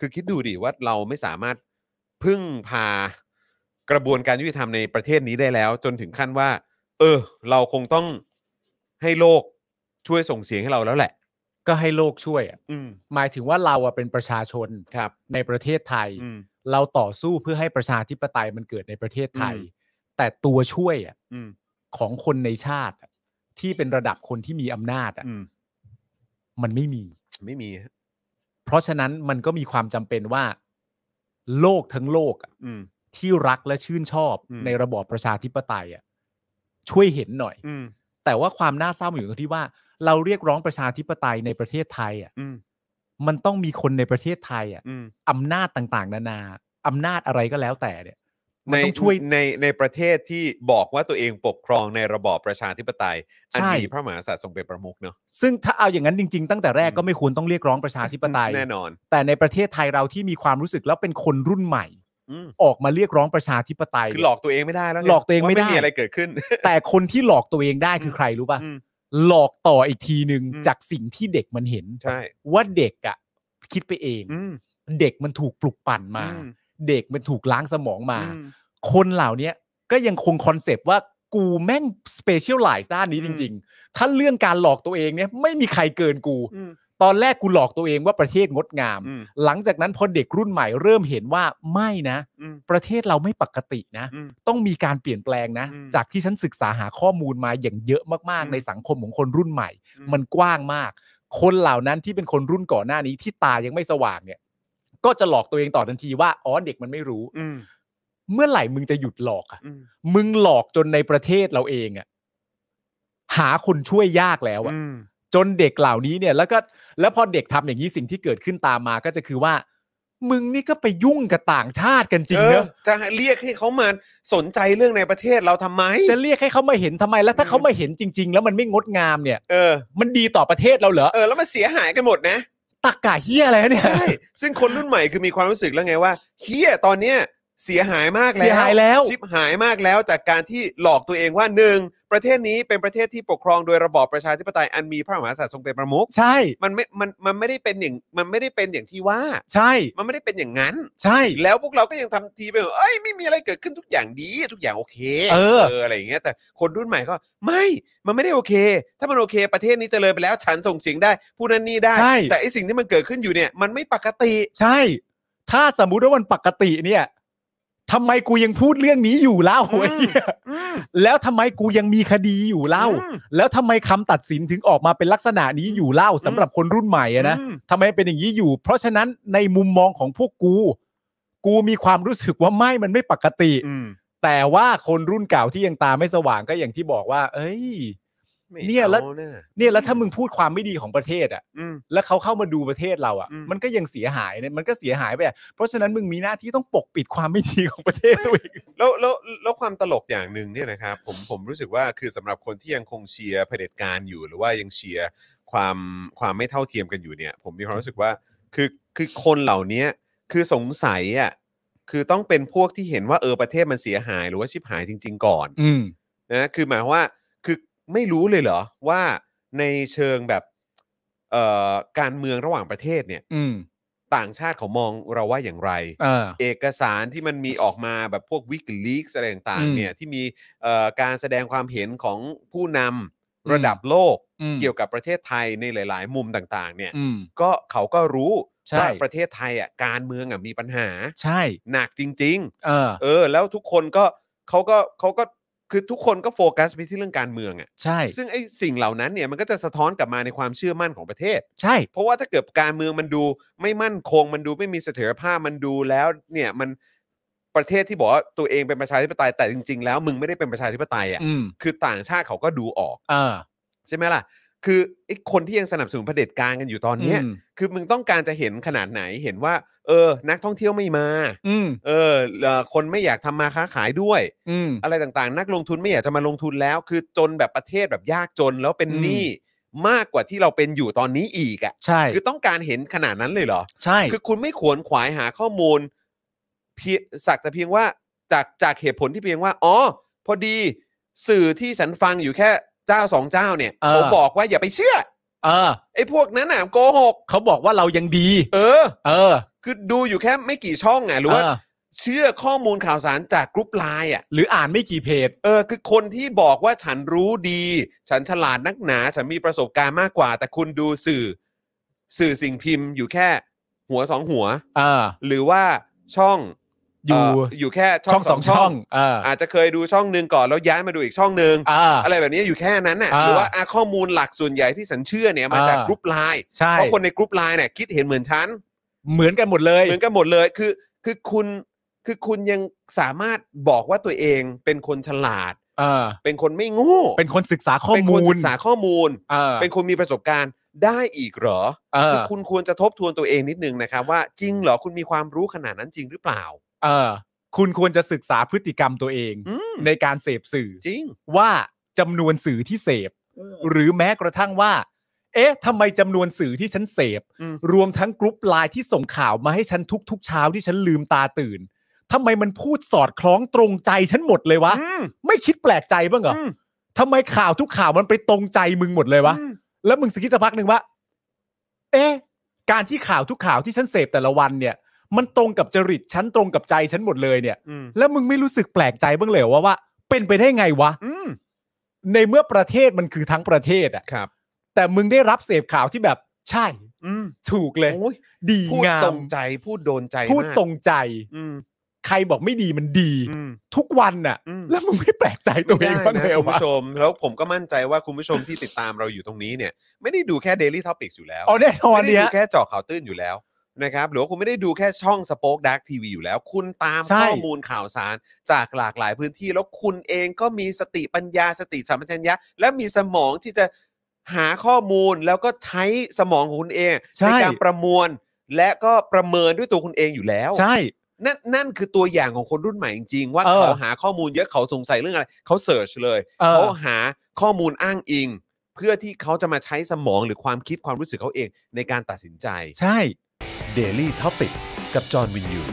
คือคิดดูดิว่าเราไม่สามารถพึ่งพากระบวนการยุติธรรมในประเทศนี้ได้แล้ว จนถึงขั้นว่า เออ เราคงต้องให้โลกช่วยส่งเสียงให้เราแล้วแหละ ก็ให้โลกช่วยอะืหมายถึงว่าเราอะเป็นประชาชนครับ ในประเทศไทยเราต่อสู้เพื่อให้ประชาธิปไตยมันเกิดในประเทศไทย แต่ตัวช่วยอะอืของคนในชาติที่เป็นระดับคนที่มีอำนาจอะมันไม่มี ไม่มีเพราะฉะนั้นมันก็มีความจำเป็นว่า โลกทั้งโลกอืมที่รักและชื่นชอบอในระบอบประชาธิปไตยอะช่วยเห็นหน่อย อืม แต่ว่าความน่าเศร้าอยู่ตรงที่ว่าเราเรียกร้องประชาธิปไตยในประเทศไทยอะมันต้องมีคนในประเทศไทยอะอำนาจต่างๆ นานาอำนาจอะไรก็แล้วแต่เนี่ยในช่วยในในประเทศที่บอกว่าตัวเองปกครองในระบอบประชาธิปไตยอันมีพระมหากษัตริย์ทรงเป็นประมุขเนาะซึ่งถ้าเอาอย่างนั้นจริงๆ ตั้งแต่แรกก็ไม่ควรต้องเรียกร้องประชาธิปไตยแน่นอน แต่ในประเทศไทยเราที่มีความรู้สึกแล้วเป็นคนรุ่นใหม่ออกมาเรียกร้องประชาธิปไตยคือหลอกตัวเองไม่ได้แล้วหลอกตัวเองไม่ได้ไม่มีอะไรเกิดขึ้น แต่คนที่หลอกตัวเองได้คือใครรู้ป่ะหลอกต่ออีกทีหนึ่งจากสิ่งที่เด็กมันเห็นว่าเด็กอ่ะคิดไปเองเด็กมันถูกปลุกปั่นมาเด็กมันถูกล้างสมองมา คนเหล่านี้ก็ยังคงคอนเซปต์ว่ากูแม่งสเปเชียลไลซ์ด้านนี้จริงๆ ถ้าเรื่องการหลอกตัวเองเนี่ย ไม่มีใครเกินกู ตอนแรกกูหลอกตัวเองว่าประเทศงดงาม หลังจากนั้นพอเด็กรุ่นใหม่เริ่มเห็นว่าไม่นะ ประเทศเราไม่ปกตินะ ต้องมีการเปลี่ยนแปลงนะ จากที่ฉันศึกษาหาข้อมูลมาอย่างเยอะมากๆในสังคมของคนรุ่นใหม่ มันกว้างมาก คนเหล่านั้นที่เป็นคนรุ่นก่อนหน้านี้ที่ตายังไม่สว่างเนี่ยก็จะหลอกตัวเองต่อทันทีว่าอ๋อเด็กมันไม่รู้ อืเมื่อไหร่มึงจะหยุดหลอกอ่ะมึงหลอกจนในประเทศเราเองอ่ะหาคนช่วยยากแล้วอ่ะจนเด็กเหล่านี้เนี่ย แล้วก็ แล้วพอเด็กทำอย่างนี้สิ่งที่เกิดขึ้นตามมาก็จะคือว่า มึงนี่ก็ไปยุ่งกับต่างชาติกันจริงเนอะจะเรียกให้เขามาสนใจเรื่องในประเทศเราทำไม จะเรียกให้เขามาเห็นทำไมแล้วถ้าเขามาเห็นจริง ๆ แล้วมันไม่งดงามเนี่ยเออมันดีต่อประเทศเราเหรอเออ แล้วมันเสียหายกันหมดนะตักกะเฮียอะไรเนี่ยใช่ซึ่งคนรุ่นใหม่คือมีความรู้สึกแล้วไงว่าเฮียตอนเนี้ยเสียหายมากแล้วเสียหายแล้วชิบหายมากแล้วจากการที่หลอกตัวเองว่าหนึ่งประเทศนี้เป็นประเทศที่ปกครองโดยระบอบประชาธิปไตยอันมีพระมหากษัตริย์ทรงเป็นประมุขใช่มันไม่มันมันไม่ได้เป็นอย่างมันไม่ได้เป็นอย่างที่ว่า ใช่ มันไม่ได้เป็นอย่างนั้น ใช่แล้วพวกเราก็ยังทำทีไปว่าเอ้ย ไม่มีอะไรเกิดขึ้นทุกอย่างดีทุกอย่างโอเคเอออะไรอย่างเงี้ยแต่คนรุ่นใหม่ก็ไม่มันไม่ได้โอเค ถ้ามันโอเคประเทศนี้เจริญไปแล้วฉันส่งเสียงได้พูดนั่นนี่ได้ใช่แต่ไอสิ่งที่มันเกิดขึ้นอยู่เนี่ยมันไม่ปกติใช่ ถ้าสมมุติว่ามันปกติเนี่ยทำไมกูยังพูดเรื่องนี้อยู่เล่าเ้ยแล้วทำไมกูยังมีคดีอยู่เล่า แล้วทำไมคำตัดสินถึงออกมาเป็นลักษณะนี้อยู่เล่าสำหรับคนรุ่นใหม่อนะทำทำไมเป็นอย่างนี้อยู่ เพราะฉะนั้นในมุมมองของพวกกู กูมีความรู้สึกว่าไม่ มันไม่ปกติ อืแต่ว่าคนรุ่นเก่าที่ยังตาไม่สว่างก็อย่างที่บอกว่า เอ้ยเนี่ยแล้วเนี่ยแล้วถ้ามึงพูดความไม่ดีของประเทศ อ่ะแล้วเขาเข้ามาดูประเทศเราอ่ะมันก็ยังเสียหายเนี่ยมันก็เสียหายไปอะเพราะฉะนั้นมึงมีหน้าที่ต้องปกปิดความไม่ดีของประเทศตัวเองแล้วแล้วแล้วความตลกอย่างหนึ่งเนี่ยนะครับ ผมผมรู้สึกว่าคือสำหรับคนที่ยังคงเชียร์เผด็จการอยู่ หรือว่ายังเชียร์ความความไม่เท่าเทียมกันอยู่เนี่ย ผมมีความรู้สึกว่าคือคือคนเหล่านี้คือสงสัยอ่ะคือต้องเป็นพวกที่เห็นว่าเออประเทศมันเสียหายหรือว่าชิบหายจริงๆ ก่อน อืนะ คือหมายว่าไม่รู้เลยเหรอว่าในเชิงแบบเอ่อการเมืองระหว่างประเทศเนี่ย อืม ต่างชาติเขามองเราว่าอย่างไรเอเอกสารที่มันมีออกมาแบบพวกวิกลีกอะไรต่างๆเนี่ยที่มีเออการแสดงความเห็นของผู้นำระดับโลกเกี่ยวกับประเทศไทยในหลาย ๆ มุมต่าง ๆ เนี่ยก็เขาก็รู้ ว่าประเทศไทยอ่ะการเมืองอ่ะมีปัญหาใช่หนักจริง ๆเออเออแล้วทุกคนก็เขาก็เขาก็คือทุกคนก็โฟกัสไปที่เรื่องการเมืองอ่ะ ใช่ ซึ่งไอ้สิ่งเหล่านั้นเนี่ยมันก็จะสะท้อนกลับมาในความเชื่อมั่นของประเทศ ใช่ เพราะว่าถ้าเกิดการเมืองมันดู ไม่มั่นคงมันดูไม่มีเสถียรภาพมันดูแล้ว เนี่ยมันประเทศที่บอกว่าตัวเองเป็นประชาธิปไตยแต่จริง ๆ แล้วมึงไม่ได้เป็นประชาธิปไตยอ่ะ คือต่างชาติเขาก็ดูออกอใช่ไหมล่ะคือไอ้คนที่ยังสนับสนุนเผด็จการกันอยู่ตอนเนี้ยคือมึงต้องการจะเห็นขนาดไหนเห็นว่า เออ นักท่องเที่ยวไม่มาอืมเออคนไม่อยากทำมาค้าขายด้วย อืม อะไรต่างๆ นักลงทุนไม่อยากจะมาลงทุนแล้ว คือจนแบบประเทศแบบยากจน แล้วเป็นหนี้มากกว่าที่เราเป็นอยู่ตอนนี้อีกอะใช่ คือต้องการเห็นขนาดนั้นเลยเหรอ ใช่ คือคุณไม่ขวนขวายหาข้อมูลเพียสักแต่เพียงว่า จากจากเหตุผลที่เพียงว่าอ๋อพอดีสื่อที่ฉันฟังอยู่แค่เจ้าสองเจ้าเนี่ยเเขาบอกว่าอย่าไปเชื่อ เออไอ้พวกนั้นน่ะโกหกเขาบอกว่าเรายังดี เออ เออ คือดูอยู่แค่ไม่กี่ช่องไงหรือว่าเเชื่อข้อมูลข่าวสารจากกรุ๊ปไลน์อ่ะหรืออ่านไม่กี่เพจเออ คือคนที่บอกว่าฉันรู้ดี ฉันฉลาดนักหนา ฉันมีประสบการณ์มากกว่า แต่คุณดูสื่อ สื่อสิ่งพิมพ์อยู่แค่ หัวสองหัว เออหรือว่าช่องอยู่อยู่แค่ช่องสองช่อง อาจจะเคยดูช่องหนึ่งก่อนแล้วย้ายมาดูอีกช่องหนึ่งอะไรแบบนี้อยู่แค่นั้นน่ะหรือว่าข้อมูลหลักส่วนใหญ่ที่สันเชื่อเนี่ยมาจากกรุ๊ปไลน์เพราะคนในกรุ๊ปไลน์เนี่ยคิดเห็นเหมือนฉัน เหมือนกันหมดเลย เหมือนกันหมดเลยคือคือคุณคือคุณยังสามารถบอกว่าตัวเองเป็นคนฉลาดเป็นคนไม่งู้เป็นคนศึกษาข้อมูล เป็นคนศึกษาข้อมูลเป็นคนมีประสบการณ์ได้อีกเหรอคือคุณควรจะทบทวนตัวเองนิดนึงนะครับ ว่าจริงเหรอคุณมีความรู้ขนาดนั้นจริงหรือเปล่าเออคุณควรจะศึกษาพฤติกรรมตัวเองอในการเสพสื่อจริงว่าจำนวนสื่อที่เสพ หรือแม้กระทั่งว่า เอ๊ะทำไมจำนวนสื่อที่ฉันเสพ รวมทั้งกรุ๊ปไลน์ที่ส่งข่าวมาให้ฉันทุกๆเช้าที่ฉันลืมตาตื่นทำไมมันพูดสอดคล้องตรงใจฉันหมดเลยวะมไม่คิดแปลกใจบ้างเหรออทำไมข่าวทุกข่าวมันไปตรงใจมึงหมดเลยวะแล้วมึงสกิดสักพักหนึ่งว่าเอ๊ะ การที่ข่าวทุกข่าวที่ฉันเสพแต่ละวันเนี่ยมันตรงกับจริตฉันตรงกับใจฉันหมดเลยเนี่ย แล้วมึงไม่รู้สึกแปลกใจบ้างเลยหว่าว่าเป็นไปได้ไงวะในเมื่อประเทศมันคือทั้งประเทศอะครับ แต่มึงได้รับเสพข่าวที่แบบใช่ถูกเลยดีงามพูดตรงใจพูดโดนใจพูดตรงใจใครบอกไม่ดีมันดี ทุกวันน่ะ แล้วมึงไม่แปลกใจตัวเองบ้างเลยวหคุณวผู้ชม แล้วผมก็มั่นใจว่าคุณผู้ชมที่ติดตามเราอยู่ตรงนี้เนี่ย ไม่ได้ดูแค่ Daily Topics อยู่แล้วอ๋อแน่นอนไม่ได้เนี่ดูยแค่เจาะข่าวตื้นอยู่แล้วนะครับหรือว่าคุณไม่ได้ดูแค่ช่องสป็อคดักทีวีอยู่แล้วคุณตามข้อมูลข่าวสารจากหลากหลายพื้นที่ แล้วคุณเองก็มีสติปัญญาสติสัมปชัญญะ และมีสมองที่จะหาข้อมูลแล้วก็ใช้สมองของคุณเองใในการประมวลและก็ประเมินด้วยตัวคุณเองอยู่แล้ว ใช่นั่นนั่นคือตัวอย่างของคนรุ่นใหม่จริงๆว่าเออเขาหาข้อมูลเยอะเขาสงสัยเรื่องอะไรเขาเสิร์ชเลยเออหาข้อมูลอ้างอิง เพื่อที่เขาจะมาใช้สมองหรือความคิดความรู้สึกเขาเองในการตัดสินใจ ใช่ Daily t o p i c กกับจอห์นวินยู